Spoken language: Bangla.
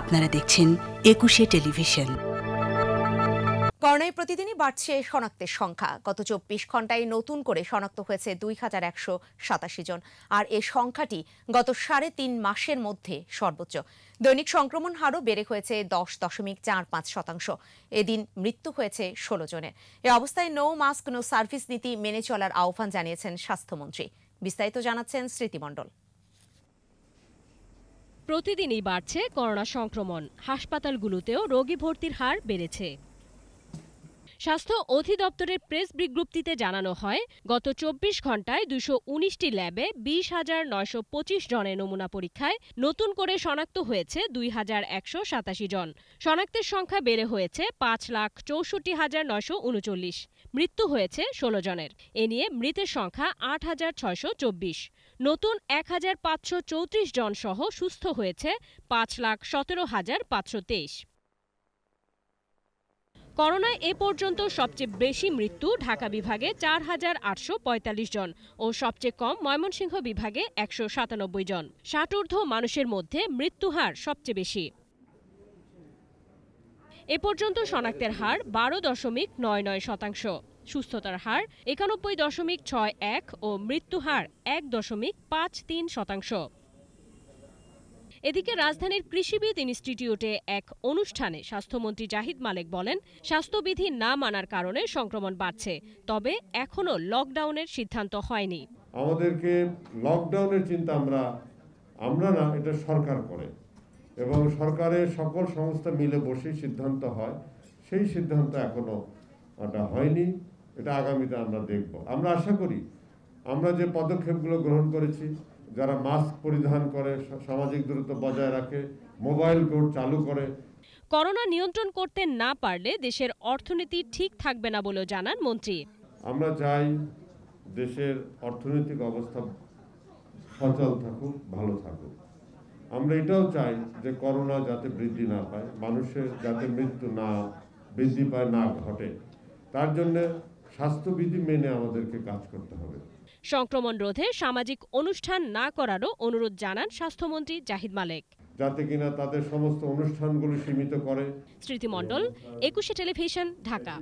আপনারা দেখছেন একুশে টেলিভিশন করোনায় প্রতিদিনই বাড়ছে শনাক্তের সংখ্যা গত চব্বিশ ঘন্টায় নতুন করে শনাক্ত হয়েছে দুই হাজার একশো সাতাশি জন আর এ সংখ্যাটি গত সাড়ে তিন মাসের মধ্যে সর্বোচ্চ দৈনিক সংক্রমণ হারও বেড়ে হয়েছে দশ দশমিক চার পাঁচ শতাংশ এদিন মৃত্যু হয়েছে ষোলো জনের এ অবস্থায় নো মাস্ক নো সার্ভিস নীতি মেনে চলার আহ্বান জানিয়েছেন স্বাস্থ্যমন্ত্রী বিস্তারিত জানাচ্ছেন স্মৃতিমণ্ডল প্রতিদিনই বাড়ছে করোনা সংক্রমণ হাসপাতালগুলোতেও রোগী ভর্তির হার বেড়েছে স্বাস্থ্য অধিদপ্তরের প্রেস বিজ্ঞপ্তিতে জানানো হয় গত চব্বিশ ঘন্টায় দুশো উনিশটি ল্যাবে বিশ হাজার নয়শো পঁচিশ জনের নমুনা পরীক্ষায় নতুন করে শনাক্ত হয়েছে দুই হাজার একশো সাতাশি জন শনাক্তের সংখ্যা বেড়ে হয়েছে পাঁচ লাখ চৌষট্টি হাজার নয়শো উনচল্লিশ মৃত্যু হয়েছে ষোলো জনের এ নিয়ে মৃতের সংখ্যা আট হাজার ছয়শো চব্বিশ নতুন এক হাজার পাঁচশো চৌত্রিশ জন সহ সুস্থ হয়েছে পাঁচ লাখ সতেরো হাজার পাঁচশো তেইশ করোনায় এ পর্যন্ত সবচেয়ে বেশি মৃত্যু ঢাকা বিভাগে চার হাজার আটশো পঁয়তাল্লিশ জন ও সবচেয়ে কম ময়মনসিংহ বিভাগে একশো সাতানব্বই জন ষাটঊর্ধ্ব মানুষের মধ্যে মৃত্যু হার সবচেয়ে বেশি এ পর্যন্ত শনাক্তের হার বারো দশমিক নয় নয় শতাংশ সুস্থতার হার একানব্বই দশমিক ছয় এক ও মৃত্যু হার এক দশমিক পাঁচ তিন শতাংশ এদিকে রাজধানীর কৃষিবিদ ইনস্টিটিউটে এক অনুষ্ঠানে স্বাস্থ্যমন্ত্রী জাহিদ মালেক বলেন স্বাস্থ্যবিধি না মানার কারণে সংক্রমণ বাড়ছে তবে এখনও লকডাউনের সিদ্ধান্ত হয়নি আমাদেরকে লকডাউনের চিন্তা আমরা আমরা না এটা সরকার করে এবং সরকারের সকল সংস্থা মিলে বসে সিদ্ধান্ত হয় সেই সিদ্ধান্ত এখনও ওটা হয়নি এটা আগামীতে আমরা দেখব আমরা আশা করি আমরা যে পদক্ষেপগুলো গ্রহণ করেছি যারা মাস্ক পরিধান করে সামাজিক দূরত্ব বজায় রাখে মোবাইল কোড চালু করে করোনা নিয়ন্ত্রণ করতে না পারলে দেশের অর্থনীতি ঠিক থাকবে না বলেও জানান মন্ত্রী আমরা চাই দেশের অর্থনৈতিক অবস্থা সচল থাকুক ভালো থাকুক আমরা এটাও চাই যে করোনা যাতে বৃদ্ধি না পায় মানুষের যাতে মৃত্যু না বৃদ্ধি পায় না ঘটে তার জন্য স্বাস্থ্যবিধি মেনে আমাদেরকে কাজ করতে হবে সংক্রমণ রোধে সামাজিক অনুষ্ঠান না করারও অনুরোধ জানান স্বাস্থ্যমন্ত্রী জাহিদ মালেক যাতে কিনা তাদের সমস্ত অনুষ্ঠানগুলো সীমিত করে স্মৃতিমণ্ডল একুশে টেলিভিশন ঢাকা